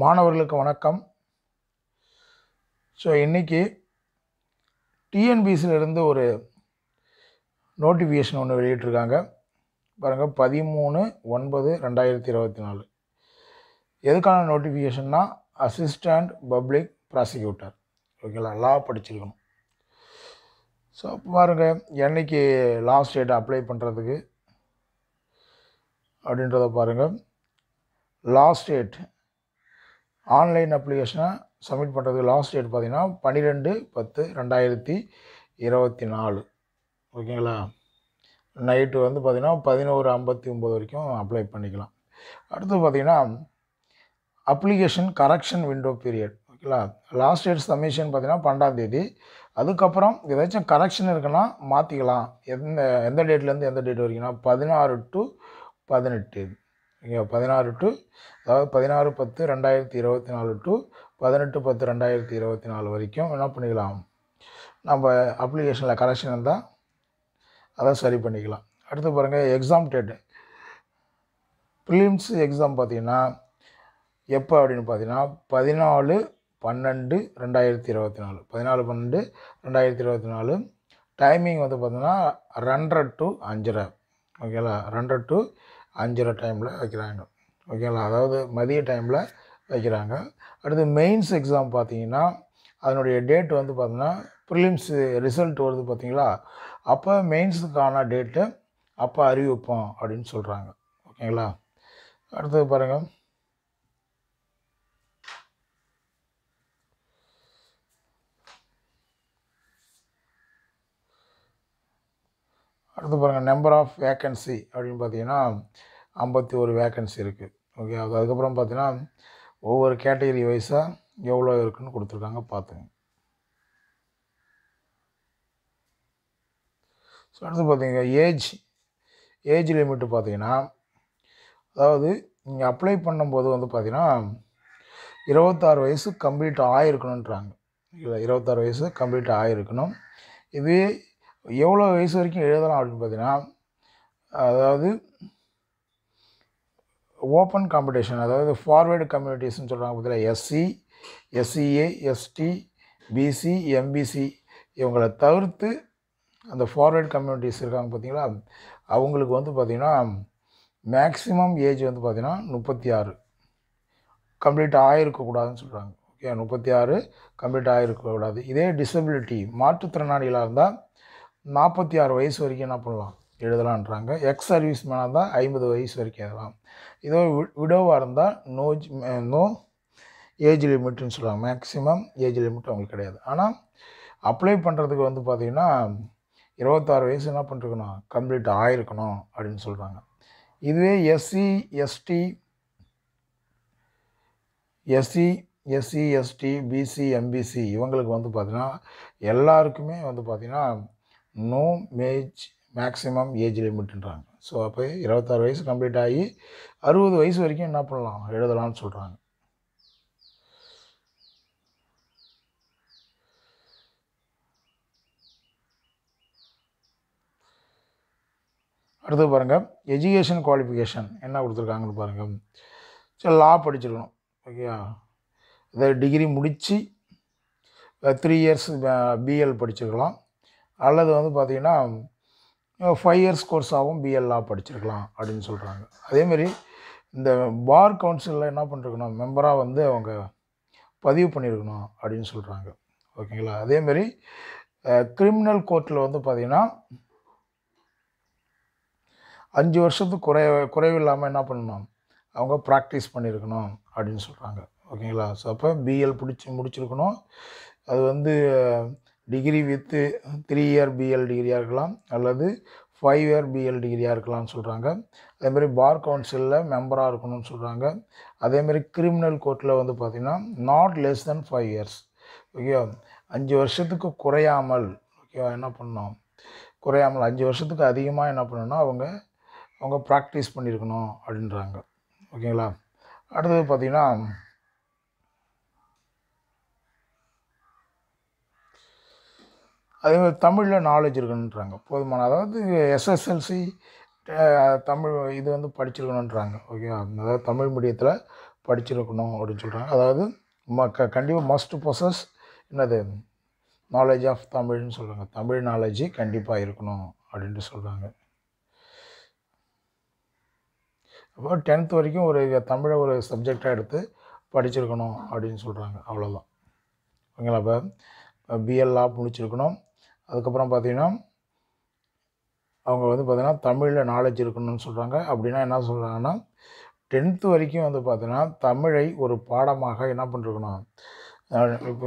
மாணவர்களுக்கு வணக்கம் ஸோ இன்றைக்கி டிஎன்பிசிலிருந்து ஒரு நோட்டிஃபிகேஷன் ஒன்று வெளியிட்ருக்காங்க பாருங்கள் பதிமூணு ஒன்பது ரெண்டாயிரத்தி இருபத்தி நாலு எதுக்கான நோட்டிஃபிகேஷன்னா அசிஸ்டண்ட் பப்ளிக் ப்ராசிக்யூட்டர் ஓகேங்களா லா படிச்சிருக்கணும் ஸோ பாருங்கள் என்றைக்கு லாஸ்ட் டேட் அப்ளை பண்ணுறதுக்கு அப்படின்றத பாருங்கள் லாஸ்ட் டேட் ஆன்லைன் அப்ளிகேஷனை சப்மிட் பண்ணுறது லாஸ்ட் டேட் பார்த்திங்கன்னா பன்னிரெண்டு பத்து ரெண்டாயிரத்தி இருபத்தி நாலு ஓகேங்களா நைட்டு வந்து பார்த்திங்கன்னா பதினோரு ஐம்பத்தி ஒம்பது வரைக்கும் அப்ளை பண்ணிக்கலாம் அடுத்து பார்த்திங்கன்னா அப்ளிகேஷன் கரெக்ஷன் விண்டோ பீரியட் ஓகேங்களா லாஸ்ட் டேட் சப்மிஷன் பார்த்திங்கன்னா தேதி அதுக்கப்புறம் ஏதாச்சும் கரெக்ஷன் இருக்குன்னா மாற்றிக்கலாம் எந்த எந்த டேட்லேருந்து எந்த டேட் வரைக்கும்னா பதினாறு டு பதினெட்டு இங்கே பதினாறு டு அதாவது பதினாறு பத்து ரெண்டாயிரத்தி இருபத்தி நாலு டு பதினெட்டு பத்து ரெண்டாயிரத்தி இருபத்தி நாலு வரைக்கும் என்ன பண்ணிக்கலாம் நம்ம அப்ளிகேஷனில் கரெக்ஷன் இருந்தால் அதை சரி பண்ணிக்கலாம் அடுத்து பாருங்கள் எக்ஸாம் டேட்டு ப்ரிலிம்ஸ் எக்ஸாம் பார்த்திங்கன்னா எப்போ அப்படின்னு பார்த்தீங்கன்னா பதினாலு பன்னெண்டு ரெண்டாயிரத்தி இருபத்தி நாலு பதினாலு பன்னெண்டு ரெண்டாயிரத்தி இருபத்தி நாலு டைமிங் வந்து பார்த்தீங்கன்னா ரெண்டரை டு அஞ்சரை ஓகேங்களா ரெண்டரை டு அஞ்சரை டைமில் வைக்கிறாங்க ஓகேங்களா அதாவது மதிய டைமில் வைக்கிறாங்க அடுத்து மெயின்ஸ் எக்ஸாம் பார்த்தீங்கன்னா அதனுடைய டேட் வந்து பார்த்தீங்கன்னா ப்ரிலிம்ஸ் ரிசல்ட் வருது பார்த்தீங்களா அப்போ மெயின்ஸுக்கான டேட்டு அப்போ அறிவிப்போம் அப்படின்னு சொல்கிறாங்க ஓகேங்களா அடுத்தது பாருங்கள் அடுத்து பாருங்கள் நம்பர் ஆஃப் வேக்கன்சி அப்படின்னு பார்த்தீங்கன்னா ஐம்பத்தி ஒரு வேக்கன்சி இருக்குது ஓகே அது அதுக்கப்புறம் பார்த்தீங்கன்னா ஒவ்வொரு கேட்டகரி வைஸாக எவ்வளோ இருக்குதுன்னு கொடுத்துருக்காங்க பார்த்துங்க ஸோ அடுத்து பார்த்தீங்க ஏஜ் ஏஜ் லிமிட்டு பார்த்தீங்கன்னா அதாவது நீங்கள் அப்ளை பண்ணும்போது வந்து பார்த்திங்கன்னா இருபத்தாறு வயசு கம்ப்ளீட் ஆகிருக்கணுன்றாங்க இல்லை இருபத்தாறு வயசு கம்ப்ளீட் ஆகிருக்கணும் இதுவே எவ்வளோ வயசு வரைக்கும் எழுதலாம் அப்படின்னு பார்த்தீங்கன்னா அதாவது ஓப்பன் காம்படிஷன் அதாவது ஃபார்வேர்டு கம்யூனிட்டிஸ்னு சொல்கிறாங்க பார்த்தீங்கன்னா SC SCA ST BC MBC இவங்களை தவிர்த்து அந்த ஃபார்வேர்டு கம்யூனிட்டிஸ் இருக்காங்க பார்த்தீங்களா அவங்களுக்கு வந்து பார்த்திங்கன்னா மேக்ஸிமம் ஏஜ் வந்து பார்த்திங்கன்னா முப்பத்தி ஆறு கம்ப்ளீட் ஆகிருக்கக்கூடாதுன்னு சொல்கிறாங்க ஓகே முப்பத்தி ஆறு கம்ப்ளீட் ஆகிருக்கக்கூடாது இதே டிசபிலிட்டி மாற்றுத்திறனாளிகளாக இருந்தால் நாற்பத்தி ஆறு வயசு வரைக்கும் என்ன பண்ணலாம் எழுதலான்றாங்க எக்ஸ் சர்வீஸ் மேனாக தான் ஐம்பது வயசு வரைக்கும் எழுதலாம் இதோ வி விடோவாக இருந்தால் நோ நோ ஏஜ் லிமிட்னு சொல்லுவாங்க மேக்ஸிமம் ஏஜ் லிமிட் அவங்களுக்கு கிடையாது ஆனால் அப்ளை பண்ணுறதுக்கு வந்து பார்த்திங்கன்னா இருபத்தாறு வயசு என்ன பண்ணிருக்கணும் கம்ப்ளீட் ஆகிருக்கணும் அப்படின்னு சொல்கிறாங்க இதுவே SC ST SC SC ST BC MBC இவங்களுக்கு வந்து பார்த்திங்கன்னா எல்லாருக்குமே வந்து பார்த்திங்கன்னா நோ மேஜ் மேக்ஸிமம் ஏஜ் லிமிட்ன்றாங்க ஸோ அப்போ இருபத்தாறு வயசு கம்ப்ளீட் ஆகி அறுபது வயசு வரைக்கும் என்ன பண்ணலாம் எழுதலாம்னு சொல்கிறாங்க அடுத்து பாருங்கள் எஜுகேஷன் குவாலிஃபிகேஷன் என்ன கொடுத்துருக்காங்கன்னு பாருங்கள் சரி லா படிச்சிருக்கணும் ஓகேயா இதை டிகிரி முடித்து த்ரீ இயர்ஸ் பிஎல் படிச்சிருக்கலாம் அல்லது வந்து பார்த்திங்கன்னா ஃபைவ் இயர்ஸ் கோர்ஸாகவும் பிஎல்லாக படிச்சிருக்கலாம் அப்படின்னு சொல்கிறாங்க அதேமாரி இந்த பார் கவுன்சிலில் என்ன பண்ணிருக்கணும் மெம்பராக வந்து அவங்க பதிவு பண்ணியிருக்கணும் அப்படின்னு சொல்கிறாங்க ஓகேங்களா அதேமாரி கிரிமினல் கோர்ட்டில் வந்து பார்த்திங்கன்னா அஞ்சு வருஷத்துக்கு குறை குறைவில்லாமல் என்ன பண்ணணும் அவங்க ப்ராக்டிஸ் பண்ணியிருக்கணும் அப்படின்னு சொல்கிறாங்க ஓகேங்களா ஸோ அப்போ பிஎல் பிடிச்சி முடிச்சிருக்கணும் அது வந்து degree with three year BL டிகிரியாக இருக்கலாம் அல்லது ஃபைவ் இயர் பிஎல் டிகிரியாக இருக்கலாம்னு சொல்கிறாங்க அதேமாதிரி பார் கவுன்சிலில் மெம்பராக இருக்கணும்னு சொல்கிறாங்க அதேமாரி கிரிமினல் கோர்ட்டில் வந்து பார்த்திங்கன்னா not less than five years ஓகேவா அஞ்சு வருஷத்துக்கு குறையாமல் ஓகேவா என்ன பண்ணோம் குறையாமல் அஞ்சு வருஷத்துக்கு அதிகமாக என்ன பண்ணணும்னா அவங்க அவங்க ப்ராக்டிஸ் பண்ணியிருக்கணும் அப்படின்றாங்க ஓகேங்களா அடுத்தது பார்த்திங்கன்னா அதே மாதிரி தமிழில் நாலேஜ் இருக்கணுன்றாங்க போதுமான அதாவது எஸ்எஸ்எல்சி தமிழ் இது வந்து படிச்சிருக்கணுன்றாங்க ஓகே அதாவது தமிழ் மீடியத்தில் படிச்சிருக்கணும் அப்படின்னு சொல்கிறாங்க அதாவது ம க கண்டிப்பாக மஸ்ட் ப்ரொசஸ் என்னது நாலேஜ் ஆஃப் தமிழ்னு சொல்கிறாங்க தமிழ் நாலேஜ் கண்டிப்பாக இருக்கணும் அப்படின்ட்டு சொல்கிறாங்க அப்போ டென்த் வரைக்கும் ஒரு தமிழை ஒரு சப்ஜெக்டாக எடுத்து படிச்சிருக்கணும் அப்படின்னு சொல்கிறாங்க அவ்வளோதான் ஓகேங்களா இப்போ பிஎல் லா முடிச்சிருக்கணும் அதுக்கப்புறம் பார்த்தீங்கன்னா அவங்க வந்து பார்த்திங்கன்னா தமிழில் நாலேஜ் இருக்கணும்னு சொல்கிறாங்க அப்படின்னா என்ன சொல்கிறாங்கன்னா டென்த்து வரைக்கும் வந்து பார்த்திங்கன்னா தமிழை ஒரு பாடமாக என்ன பண்ணிருக்கணும் இப்போ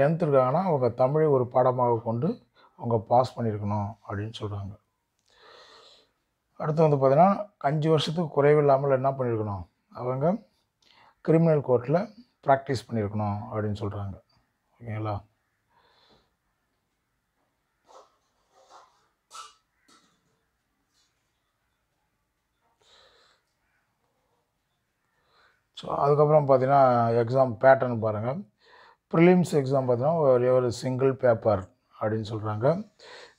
டென்த்து இருக்காங்கன்னா அவங்க தமிழை ஒரு பாடமாக கொண்டு அவங்க பாஸ் பண்ணியிருக்கணும் அப்படின்னு சொல்கிறாங்க அடுத்து வந்து பார்த்திங்கன்னா அஞ்சு வருஷத்துக்கு குறைவில்லாமல் என்ன பண்ணியிருக்கணும் அவங்க கிரிமினல் கோர்ட்டில் ப்ராக்டிஸ் பண்ணியிருக்கணும் அப்படின்னு சொல்கிறாங்க ஓகேங்களா ஸோ அதுக்கப்புறம் பார்த்தீங்கன்னா எக்ஸாம் பேட்டர்ன் பாருங்கள் ப்ரிலிம்ஸ் எக்ஸாம் பார்த்தீங்கன்னா ஒரே ஒரு சிங்கிள் பேப்பர் அப்படின்னு சொல்கிறாங்க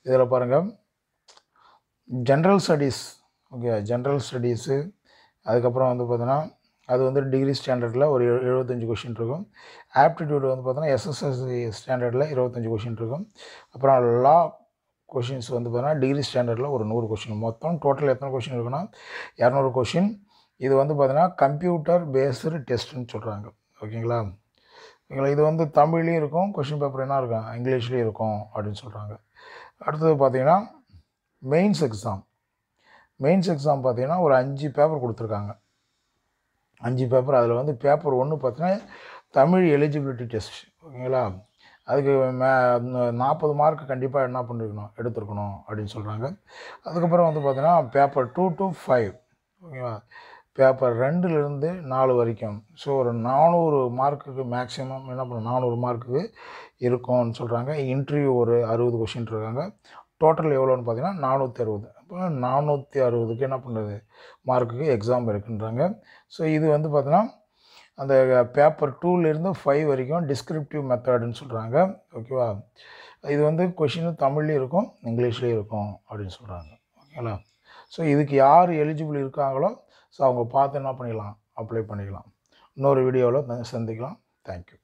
இதில் பாருங்கள் general studies okay general studies அதுக்கப்புறம் வந்து பார்த்தீங்கன்னா அது வந்து டிகிரி ஸ்டாண்டர்டில் ஒரு எழுபத்தஞ்சு கொஷின் இருக்கும் ஆப்டிடியூடு வந்து பார்த்தீங்கன்னா எஸ்எஸ்எஸ்சி ஸ்டாண்டர்டில் இருபத்தஞ்சி கொஷின் இருக்கும் அப்புறம் லா கொஷின்ஸ் வந்து பார்த்தீங்கன்னா டிகிரி ஸ்டாண்டர்டில் ஒரு நூறு கொஷின் மொத்தம் டோட்டல் எத்தனை கொஷின் இருக்குன்னா இரநூறு கொஷின் இது வந்து பார்த்தீங்கன்னா கம்ப்யூட்டர் பேஸ்டு டெஸ்ட்டுன்னு சொல்கிறாங்க ஓகேங்களா ஓகேங்களா இது வந்து தமிழ்லேயும் இருக்கும் கொஷின் பேப்பர் என்ன இருக்கும் இங்கிலீஷ்லேயும் இருக்கும் அப்படின்னு சொல்கிறாங்க அடுத்தது பார்த்திங்கன்னா மெயின்ஸ் எக்ஸாம் மெயின்ஸ் எக்ஸாம் பார்த்திங்கன்னா ஒரு அஞ்சு பேப்பர் கொடுத்துருக்காங்க அஞ்சு பேப்பர் அதில் வந்து பேப்பர் ஒன்று பார்த்தீங்கன்னா தமிழ் எலிஜிபிலிட்டி டெஸ்ட் ஓகேங்களா அதுக்கு மே நாற்பது மார்க் கண்டிப்பாக என்ன பண்ணிருக்கணும் எடுத்துருக்கணும் அப்படின்னு சொல்கிறாங்க அதுக்கப்புறம் வந்து பார்த்தீங்கன்னா பேப்பர் டூ டு ஃபைவ் ஓகேவா பேப்பர் ரெண்டுலேருந்து நாலு வரைக்கும் ஸோ ஒரு நானூறு மார்க்குக்கு மேக்ஸிமம் என்ன பண்ண நானூறு மார்க்குக்கு இருக்கும்னு சொல்கிறாங்க இன்டர்வியூ ஒரு அறுபது கொஷின் இருக்காங்க டோட்டல் எவ்வளோன்னு பார்த்தீங்கன்னா நானூற்றி அறுபது அப்போ நானூற்றி அறுபதுக்கு என்ன பண்ணுறது மார்க்குக்கு எக்ஸாம் இருக்குன்றாங்க ஸோ இது வந்து பார்த்தீங்கன்னா அந்த பேப்பர் டூலேருந்து ஃபைவ் வரைக்கும் டிஸ்கிரிப்டிவ் மெத்தடுன்னு சொல்கிறாங்க ஓகேவா இது வந்து கொஷினும் தமிழ்லேயும் இருக்கும் இங்கிலீஷ்லேயும் இருக்கும் அப்படின்னு சொல்கிறாங்க ஓகேங்களா ஸோ இதுக்கு யார் எலிஜிபிள் இருக்காங்களோ ஸோ அவங்க பார்த்து என்ன பண்ணிக்கலாம் அப்ளை பண்ணிக்கலாம் இன்னொரு வீடியோவில் சந்திக்கலாம் தேங்க்யூ